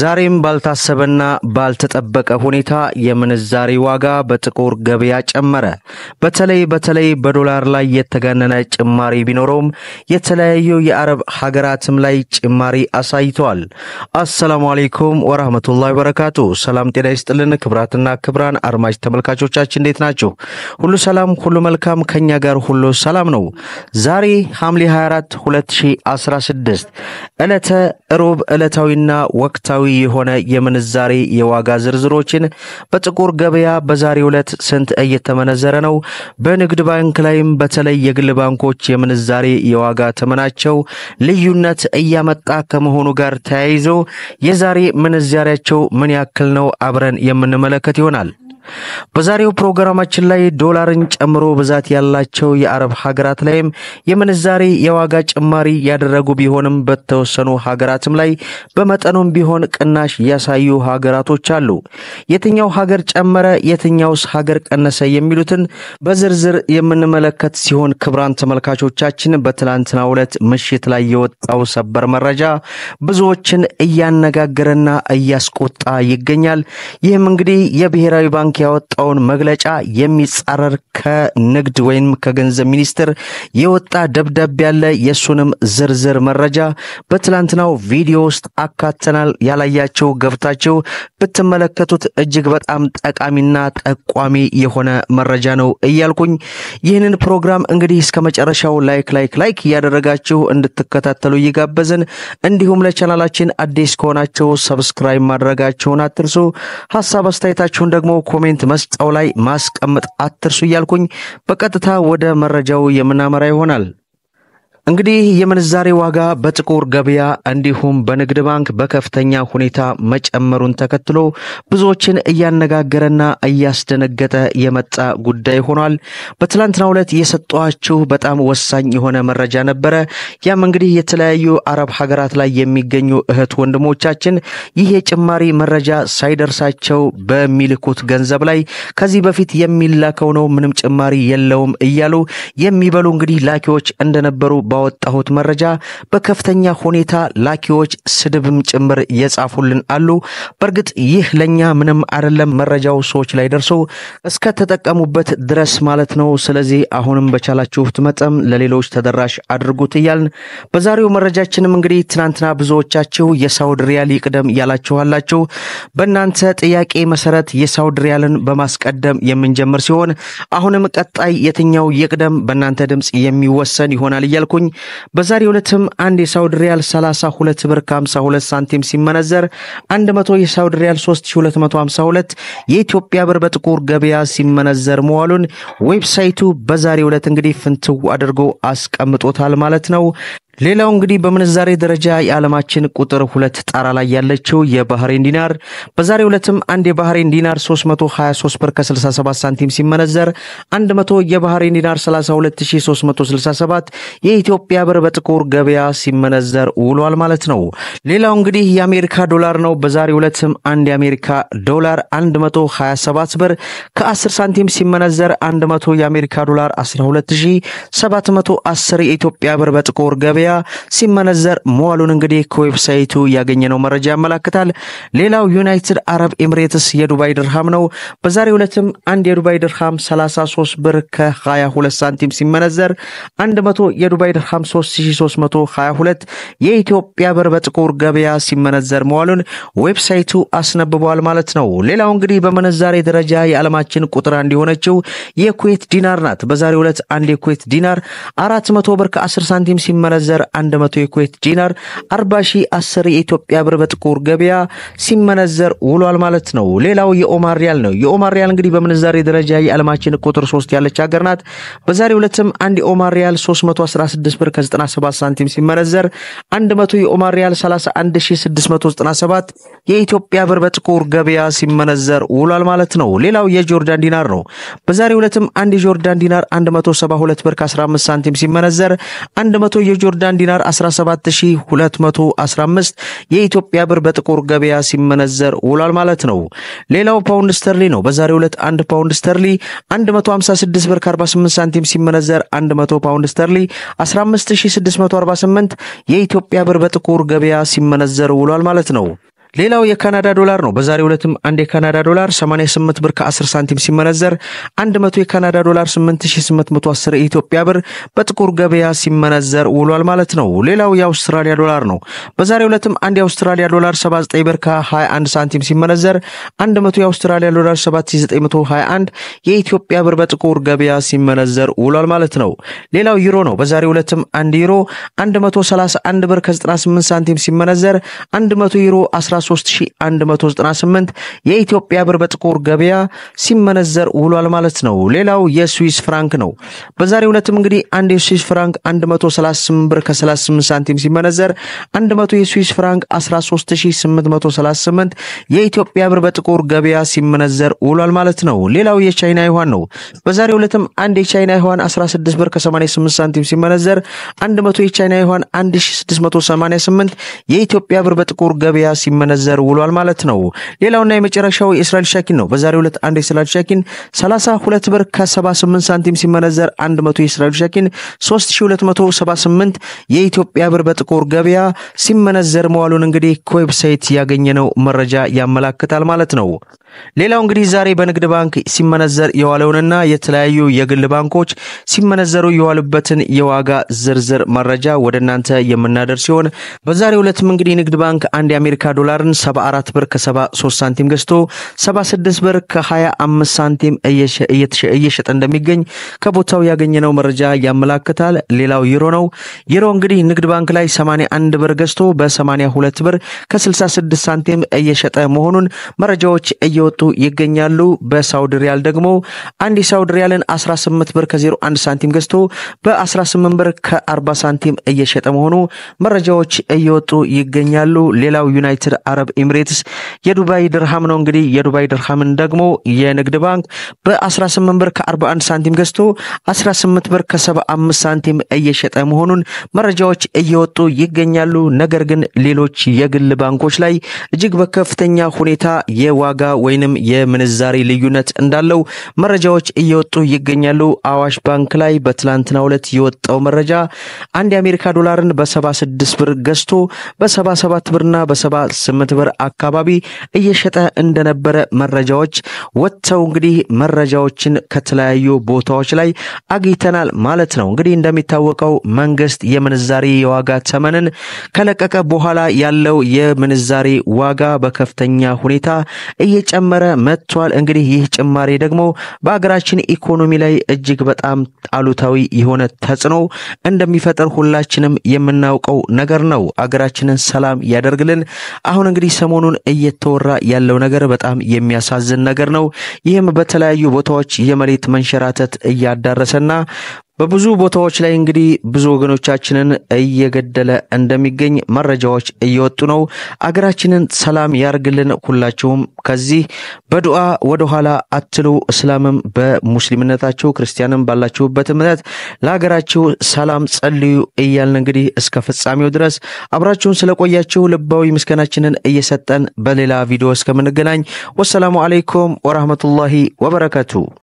ዛሬም ባልታሰበና ባልተጠበቀ ሁኔታ የምንዛሬ ዋጋ በጥቁር ገበያ ጨመረ። በተለይ በተለይ በዶላር ላይ የተጋነነ ጭማሪ ቢኖረውም የተለያዩ የአረብ ሀገራትም ላይ ጭማሪ አሳይተዋል። አሰላሙ አሌይኩም ወራህመቱላሂ ወበረካቱ። ሰላም ጤና ይስጥልን ክብራትና ክብራን አድማጭ ተመልካቾቻችን እንዴት ናቸው? ሁሉ ሰላም፣ ሁሉ መልካም፣ ከኛ ጋር ሁሉ ሰላም ነው። ዛሬ ሐምሌ 24 2016 ዕለተ ሮብ ዕለታዊና ወቅታዊ ወቅታዊ የሆነ የምንዛሬ የዋጋ ዝርዝሮችን በጥቁር ገበያ በዛሬው ዕለት ስንት እየተመነዘረ ነው? በንግድ ባንክ ላይም በተለይ የግል ባንኮች የምንዛሬ የዋጋ ተመናቸው ልዩነት እያመጣ ከመሆኑ ጋር ተያይዞ የዛሬ ምንዛሪያቸው ምን ያክል ነው? አብረን የምንመለከት ይሆናል። በዛሬው ፕሮግራማችን ላይ ዶላርን ጨምሮ ብዛት ያላቸው የአረብ ሀገራት ላይም የምንዛሬ የዋጋ ጭማሪ ያደረጉ ቢሆንም በተወሰኑ ሀገራትም ላይ በመጠኑም ቢሆን ቅናሽ ያሳዩ ሀገራቶች አሉ። የትኛው ሀገር ጨመረ፣ የትኛውስ ሀገር ቀነሰ የሚሉትን በዝርዝር የምንመለከት ሲሆን ክብራን ተመልካቾቻችን በትላንትና ዕለት ምሽት ላይ የወጣው ሰበር መረጃ ብዙዎችን እያነጋገረና እያስቆጣ ይገኛል። ይህም እንግዲህ የብሔራዊ ባንክ ባንክ ያወጣውን መግለጫ የሚጻረር ከንግድ ወይም ከገንዘብ ሚኒስቴር የወጣ ደብዳቤ ያለ የእሱንም ዝርዝር መረጃ በትላንትናው ቪዲዮ ውስጥ አካተናል። ያላያቸው ገብታቸው ብትመለከቱት እጅግ በጣም ጠቃሚና ጠቋሚ የሆነ መረጃ ነው እያልኩኝ ይህንን ፕሮግራም እንግዲህ እስከ መጨረሻው ላይክ ላይክ ላይክ እያደረጋችሁ እንድትከታተሉ እየጋበዝን እንዲሁም ለቻናላችን አዲስ ከሆናቸው ሰብስክራይብ ማድረጋቸውን አትርሱ። ሀሳብ አስተያየታችሁን ደግሞ ኮሜንት መስጫው ላይ ማስቀመጥ አትርሱ እያልኩኝ በቀጥታ ወደ መረጃው የምናመራ ይሆናል። እንግዲህ የምንዛሬ ዋጋ በጥቁር ገበያ እንዲሁም በንግድ ባንክ በከፍተኛ ሁኔታ መጨመሩን ተከትሎ ብዙዎችን እያነጋገረና እያስደነገጠ የመጣ ጉዳይ ሆኗል። በትላንትናው ዕለት የሰጧችሁ በጣም ወሳኝ የሆነ መረጃ ነበረ። ያም እንግዲህ የተለያዩ አረብ ሀገራት ላይ የሚገኙ እህት ወንድሞቻችን ይህ የጭማሪ መረጃ ሳይደርሳቸው በሚልኩት ገንዘብ ላይ ከዚህ በፊት የሚላከው ነው፣ ምንም ጭማሪ የለውም እያሉ የሚበሉ እንግዲህ ላኪዎች እንደነበሩ ባወጣሁት መረጃ በከፍተኛ ሁኔታ ላኪዎች ስድብም ጭምር የጻፉልን አሉ። በእርግጥ ይህ ለእኛ ምንም አይደለም፣ መረጃው ሰዎች ላይ ደርሶ እስከተጠቀሙበት ድረስ ማለት ነው። ስለዚህ አሁንም በቻላችሁት መጠን ለሌሎች ተደራሽ አድርጉት እያልን በዛሬው መረጃችንም እንግዲህ ትናንትና ብዙዎቻችሁ የሳውድ ሪያል ይቅደም ያላችኋላችሁ በእናንተ ጥያቄ መሰረት የሳውድ ሪያልን በማስቀደም የምንጀምር ሲሆን አሁንም ቀጣይ የትኛው ይቅደም በእናንተ ድምፅ የሚወሰን ይሆናል እያልኩኝ ተመለከትኩኝ። በዛሬ ዕለትም አንድ የሳውድ ሪያል 32 ብር ከ52 ሳንቲም ሲመነዘር 100 የሳውድ ሪያል 3252 የኢትዮጵያ ብር በጥቁር ገበያ ሲመነዘር መዋሉን ዌብሳይቱ በዛሬ ዕለት እንግዲህ ፍንትው አድርጎ አስቀምጦታል ማለት ነው። ሌላው እንግዲህ በምንዛሬ ደረጃ የዓለማችን ቁጥር ሁለት ጣራ ላይ ያለችው የባህሬን ዲናር በዛሬ ሁለትም አንድ የባህሬን ዲናር 323 ብር ከ67 ሳንቲም ሲመነዘር 100 የባህሬን ዲናር 32367 የኢትዮጵያ ብር በጥቁር ገበያ ሲመነዘር ውሏል ማለት ነው። ሌላው እንግዲህ የአሜሪካ ዶላር ነው። በዛሬ ሁለትም አንድ የአሜሪካ ዶላር 127 ብር ከ10 ሳንቲም ሲመነዘር 100 የአሜሪካ ዶላር 12710 የኢትዮጵያ ብር በጥቁር ገበያ ገበያ ሲመነዘር መዋሉን እንግዲህ ከዌብሳይቱ ያገኘነው መረጃ ያመላክታል። ሌላው ዩናይትድ አረብ ኤምሬትስ የዱባይ ድርሃም ነው። በዛሬው ዕለትም አንድ የዱባይ ድርሃም 33 ብር ከ22 ሳንቲም ሲመነዘር 100 የዱባይ ድርሃም 3322 የኢትዮጵያ ብር በጥቁር ገበያ ሲመነዘር መዋሉን ዌብሳይቱ አስነብበዋል ማለት ነው። ሌላው እንግዲህ በመነዛሬ ደረጃ የዓለማችን ቁጥር አንድ የሆነችው የኩዌት ዲናር ናት። በዛሬው ዕለት አንድ የኩዌት ዲናር 400 ብር ከ10 ሳንቲም ሲመነዘር 100 የኩዌት ዲናር 10 የኢትዮጵያ ብር በጥቁር ገበያ ሲመነዘር ውሏል ማለት ነው። ሌላው የኦማር ሪያል ነው። የኦማር ሪያል እንግዲህ በምንዛሬ ደረጃ የዓለማችን ቁጥር 3 ያለች ሀገር ናት። በዛሬ ሁለትም አንድ የኦማር ሪያል 316 ብር ከ97 ሳንቲም ሲመነዘር 100 የኦማር ሪያል 31697 የኢትዮጵያ ብር በጥቁር ገበያ ሲመነዘር ውሏል ማለት ነው። ሌላው የጆርዳን ዲናር ነው። በዛሬ ሁለትም አንድ የጆርዳን ዲናር 172 ብር ከ15 ሳንቲም ሲመነዘር 100 የጆርዳን የጆርዳን ዲናር 17215 የኢትዮጵያ ብር በጥቁር ገበያ ሲመነዘር ውሏል ማለት ነው። ሌላው ፓውንድ ስተርሊ ነው። በዛሬው ዕለት አንድ ፓውንድ ስተርሊ 156 ብር ከ48 ሳንቲም ሲመነዘር 100 ፓውንድ ስተርሊ 15648 የኢትዮጵያ ብር በጥቁር ገበያ ሲመነዘር ውሏል ማለት ነው። ሌላው የካናዳ ዶላር ነው። በዛሬው ዕለትም አንድ የካናዳ ዶላር 88 ብር ከ10 ሳንቲም ሲመነዘር 100 የካናዳ ዶላር 8810 የኢትዮጵያ ብር በጥቁር ገበያ ሲመነዘር ውሏል ማለት ነው። ሌላው የአውስትራሊያ ዶላር ነው። በዛሬው ዕለትም አንድ የአውስትራሊያ ዶላር 79 ብር ከ21 ሳንቲም ሲመነዘር 100 የአውስትራሊያ ዶላር 7921 የኢትዮጵያ ብር በጥቁር ገበያ ሲመነዘር ውሏል ማለት ነው። ሌላው ዩሮ ነው። በዛሬው ዕለትም አንድ ዩሮ 131 ብር ከ98 ሳንቲም ሲመነዘር 100 ዩሮ 1 13198 የኢትዮጵያ ብር በጥቁር ገበያ ሲመነዘር ውሏል ማለት ነው። ሌላው የስዊስ ፍራንክ ነው። በዛሬው ዕለትም እንግዲህ አንድ የስዊስ ፍራንክ 138 ብር ከ38 ሳንቲም ሲመነዘር 100 የስዊስ ፍራንክ 13838 የኢትዮጵያ ብር በጥቁር ገበያ ሲመነዘር ውሏል ማለት ነው። ሌላው የቻይና ዩዋን ነው። በዛሬው ዕለትም አንድ የቻይና ዩዋን 16 ብር ከ88 ሳንቲም ሲመነዘር 100 የቻይና ዩዋን 1688 የኢትዮጵያ ብር በጥቁር ገበያ ሲመነዘር ሲመነዘር ውሏል ማለት ነው። ሌላውና የመጨረሻው የእስራኤል ሸኪን ነው። በዛሬው ዕለት አንድ የእስራኤል ሸኪን 32 ብር ከ78 ሳንቲም ሲመነዘር 100 የእስራኤል ሸኪን 3278 የኢትዮጵያ ብር በጥቁር ገበያ ሲመነዘር መዋሉን እንግዲህ ከዌብሳይት ያገኘነው መረጃ ያመላክታል ማለት ነው። ሌላው እንግዲህ ዛሬ በንግድ ባንክ ሲመነዘር የዋለውንና የተለያዩ የግል ባንኮች ሲመነዘሩ የዋሉበትን የዋጋ ዝርዝር መረጃ ወደ እናንተ የምናደር ሲሆን በዛሬው ዕለትም እንግዲህ ንግድ ባንክ አንድ የአሜሪካ ዶላርን 74 ብር ከ73 ሳንቲም ገዝቶ 76 ብር ከ25 ሳንቲም እየሸጠ እንደሚገኝ ከቦታው ያገኘነው መረጃ ያመላክታል። ሌላው ዩሮ ነው። ዩሮ እንግዲህ ንግድ ባንክ ላይ 81 ብር ገዝቶ በ82 ብር ከ66 ሳንቲም እየሸጠ መሆኑን መረጃዎች እየ እየወጡ ይገኛሉ። በሳውዲ ሪያል ደግሞ አንድ የሳውዲ ሪያልን 18 ብር ከ01 ሳንቲም ገዝቶ በ18 ብር ከ40 ሳንቲም እየሸጠ መሆኑ መረጃዎች እየወጡ ይገኛሉ። ሌላው ዩናይትድ አረብ ኤምሬትስ የዱባይ ድርሃም ነው። እንግዲህ የዱባይ ድርሃምን ደግሞ የንግድ ባንክ በ18 ብር ከ41 ሳንቲም ገዝቶ 18 ብር ከ75 ሳንቲም እየሸጠ መሆኑን መረጃዎች እየወጡ ይገኛሉ። ነገር ግን ሌሎች የግል ባንኮች ላይ እጅግ በከፍተኛ ሁኔታ የዋጋ ወይንም የምንዛሬ ልዩነት እንዳለው መረጃዎች እየወጡ ይገኛሉ። አዋሽ ባንክ ላይ በትላንትናው ዕለት የወጣው መረጃ አንድ የአሜሪካ ዶላርን በ76 ብር ገዝቶ በ77 ብርና በ78 ብር አካባቢ እየሸጠ እንደነበረ መረጃዎች ወጥተው እንግዲህ መረጃዎችን ከተለያዩ ቦታዎች ላይ አግኝተናል ማለት ነው። እንግዲህ እንደሚታወቀው መንግስት የምንዛሬ የዋጋ ተመንን ከለቀቀ በኋላ ያለው የምንዛሬ ዋጋ በከፍተኛ ሁኔታ እየጨ እየጨመረ መጥቷል። እንግዲህ ይህ ጭማሬ ደግሞ በሀገራችን ኢኮኖሚ ላይ እጅግ በጣም አሉታዊ የሆነ ተጽዕኖ እንደሚፈጥር ሁላችንም የምናውቀው ነገር ነው። አገራችንን ሰላም ያደርግልን። አሁን እንግዲህ ሰሞኑን እየተወራ ያለው ነገር በጣም የሚያሳዝን ነገር ነው። ይህም በተለያዩ ቦታዎች የመሬት መንሸራተት እያዳረሰና በብዙ ቦታዎች ላይ እንግዲህ ብዙ ወገኖቻችንን እየገደለ እንደሚገኝ መረጃዎች እየወጡ ነው። አገራችንን ሰላም ያርግልን። ሁላችሁም ከዚህ በዱዓ ወደኋላ አትሉ። እስላምም በሙስሊምነታችሁ፣ ክርስቲያንም ባላችሁበት እምነት ለሀገራችሁ ሰላም ጸልዩ እያልን እንግዲህ እስከ ፍጻሜው ድረስ አብራችሁን ስለቆያችሁ ልባዊ ምስጋናችንን እየሰጠን በሌላ ቪዲዮ እስከምንገናኝ ወሰላሙ አሌይኩም ወራህመቱላሂ ወበረከቱ።